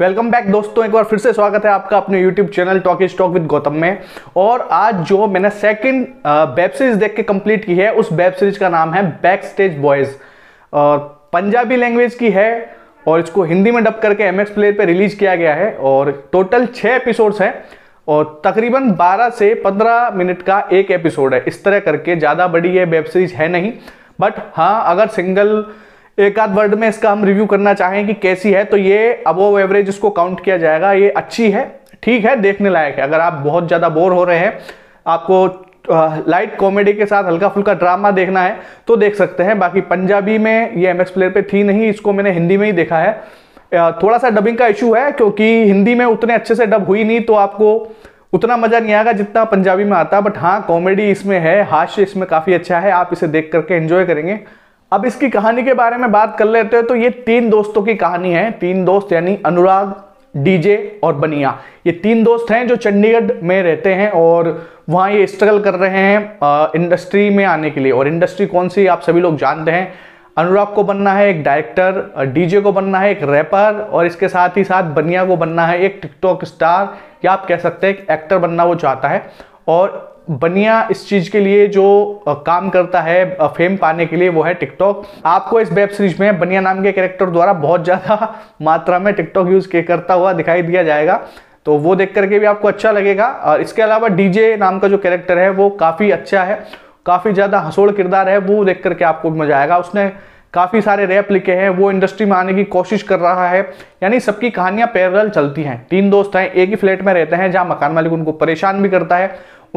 welcome back दोस्तों एक बार फिर से स्वागत है आपका अपने YouTube channel talk stock with Gautam में और आज जो मैंने सेकंड वेब सीरीज देख के कंप्लीट की है उस वेब सीरीज का नाम है बैक स्टेज बॉयज और पंजाबी लैंग्वेज की है और इसको हिंदी में डब करके एम एक्स प्लेयर पर रिलीज किया गया है और टोटल छः एपिसोड्स हैं और तकरीबन 12 से 15 मिनट का एक एपिसोड है इस तरह करके ज़्यादा बड़ी ये वेब सीरीज है नहीं बट हाँ अगर सिंगल एक आध वर्ड में इसका हम रिव्यू करना चाहें कि कैसी है तो ये अबोव एवरेज इसको काउंट किया जाएगा ये अच्छी है ठीक है देखने लायक है अगर आप बहुत ज़्यादा बोर हो रहे हैं आपको लाइट कॉमेडी के साथ हल्का फुल्का ड्रामा देखना है तो देख सकते हैं बाकी पंजाबी में ये एम एक्स प्लेयर पर थी नहीं इसको मैंने हिंदी में ही देखा है थोड़ा सा डबिंग का इशू है क्योंकि हिंदी में उतने अच्छे से डब हुई नहीं तो आपको उतना मज़ा नहीं आएगा जितना पंजाबी में आता बट हाँ कॉमेडी इसमें है हास्य इसमें काफ़ी अच्छा है आप इसे देख करके एंजॉय करेंगे अब इसकी कहानी के बारे में बात कर लेते हैं तो ये तीन दोस्तों की कहानी है तीन दोस्त यानी अनुराग डीजे और बनिया ये तीन दोस्त हैं जो चंडीगढ़ में रहते हैं और वहाँ ये स्ट्रगल कर रहे हैं इंडस्ट्री में आने के लिए और इंडस्ट्री कौन सी आप सभी लोग जानते हैं अनुराग को बनना है एक डायरेक्टर डीजे को बनना है एक रैपर और इसके साथ ही साथ बनिया को बनना है एक टिकटॉक स्टार या आप कह सकते हैं एक एक्टर बनना वो चाहता है और बनिया इस चीज के लिए जो काम करता है फेम पाने के लिए वो है टिकटॉक आपको इस वेब सीरीज में बनिया नाम के कैरेक्टर द्वारा बहुत ज्यादा मात्रा में टिकटॉक यूज करता हुआ दिखाई दिया जाएगा तो वो देख करके भी आपको अच्छा लगेगा और इसके अलावा डीजे नाम का जो कैरेक्टर है वो काफ़ी अच्छा है काफ़ी ज़्यादा हंसोड़ किरदार है वो देख करके आपको मजा आएगा उसने काफ़ी सारे रैप लिखे हैं वो इंडस्ट्री में आने की कोशिश कर रहा है यानी सबकी कहानियां पैरल चलती हैं तीन दोस्त हैं एक ही फ्लैट में रहते हैं जहां मकान मालिक उनको परेशान भी करता है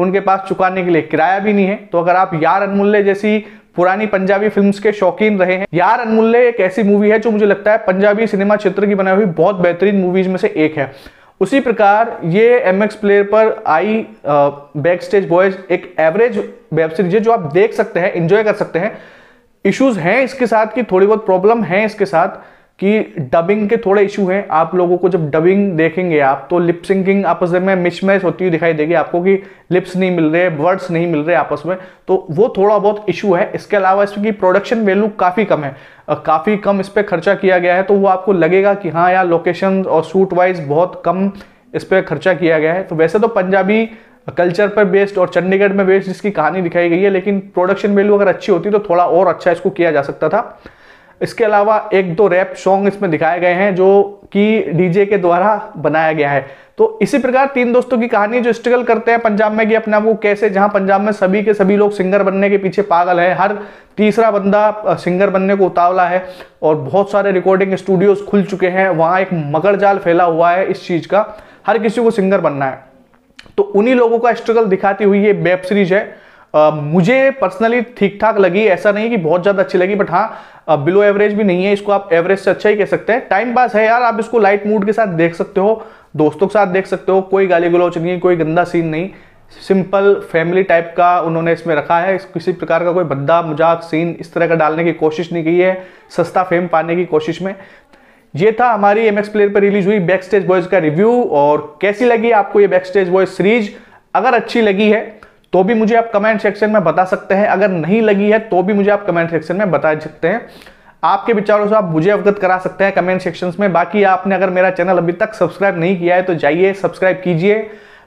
उनके पास चुकाने के लिए किराया भी नहीं है तो अगर आप यार अनमूल्य जैसी पुरानी पंजाबी फिल्म्स के शौकीन रहे हैं यार अनमूल्य एक ऐसी मूवी है जो मुझे लगता है पंजाबी सिनेमा क्षेत्र की बनाई हुई बहुत बेहतरीन मूवीज में से एक है उसी प्रकार ये एम एक्स प्लेयर पर आई बैक स्टेज बॉयज एक एवरेज वेब सीरीज है जो आप देख सकते हैं इंजॉय कर सकते हैं इश्यूज हैं इसके साथ कि थोड़ी बहुत प्रॉब्लम है इसके साथ कि डबिंग के थोड़े इशू हैं आप लोगों को जब डबिंग देखेंगे आप तो लिप सिंकिंग आपस में मिसमैच होती हुई दिखाई देगी आपको कि लिप्स नहीं मिल रहे वर्ड्स नहीं मिल रहे आपस में तो वो थोड़ा बहुत इशू है इसके अलावा इसकी प्रोडक्शन वैल्यू काफ़ी कम है काफ़ी कम इस पर खर्चा किया गया है तो वो आपको लगेगा कि हाँ यार लोकेशन और सूट वाइज बहुत कम इस पर खर्चा किया गया है तो वैसे तो पंजाबी कल्चर पर बेस्ड और चंडीगढ़ में बेस्ड इसकी कहानी दिखाई गई है लेकिन प्रोडक्शन वैल्यू अगर अच्छी होती तो थोड़ा और अच्छा इसको किया जा सकता था इसके अलावा एक दो रैप सॉन्ग इसमें दिखाए गए हैं जो कि डीजे के द्वारा बनाया गया है तो इसी प्रकार तीन दोस्तों की कहानी जो स्ट्रगल करते हैं पंजाब में कि अपने आप को कैसे जहां पंजाब में सभी के सभी लोग सिंगर बनने के पीछे पागल है हर तीसरा बंदा सिंगर बनने को उतावला है और बहुत सारे रिकॉर्डिंग स्टूडियोज खुल चुके हैं वहाँ एक मगरजाल फैला हुआ है इस चीज़ का हर किसी को सिंगर बनना है तो उन्हीं लोगों का स्ट्रगल दिखाती हुई ये वेब सीरीज है आ, मुझे पर्सनली ठीक ठाक लगी ऐसा नहीं कि बहुत ज़्यादा अच्छी लगी बट हाँ बिलो एवरेज भी नहीं है इसको आप एवरेज से अच्छा ही कह सकते हैं टाइम पास है यार आप इसको लाइट मूड के साथ देख सकते हो दोस्तों के साथ देख सकते हो कोई गाली गलौच नहीं कोई गंदा सीन नहीं सिंपल फैमिली टाइप का उन्होंने इसमें रखा है किसी प्रकार का कोई भद्दा मजाक सीन इस तरह का डालने की कोशिश नहीं की है सस्ता फेम पाने की कोशिश में ये था हमारी एम एक्स प्लेयर पर रिलीज हुई बैक स्टेज बॉयज का रिव्यू और कैसी लगी आपको ये बैक स्टेज बॉयज सीरीज अगर अच्छी लगी है तो भी मुझे आप कमेंट सेक्शन में बता सकते हैं अगर नहीं लगी है तो भी मुझे आप कमेंट सेक्शन में बता सकते हैं आपके विचारों से आप मुझे अवगत करा सकते हैं कमेंट सेक्शन में बाकी आपने अगर मेरा चैनल अभी तक सब्सक्राइब नहीं किया है तो जाइए सब्सक्राइब कीजिए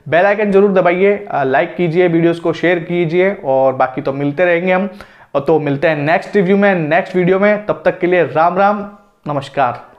बेल आइकन जरूर दबाइए लाइक कीजिए वीडियोस को शेयर कीजिए और बाकी तो मिलते रहेंगे हम और तो मिलते हैं नेक्स्ट रिव्यू में नेक्स्ट वीडियो में तब तक के लिए राम राम नमस्कार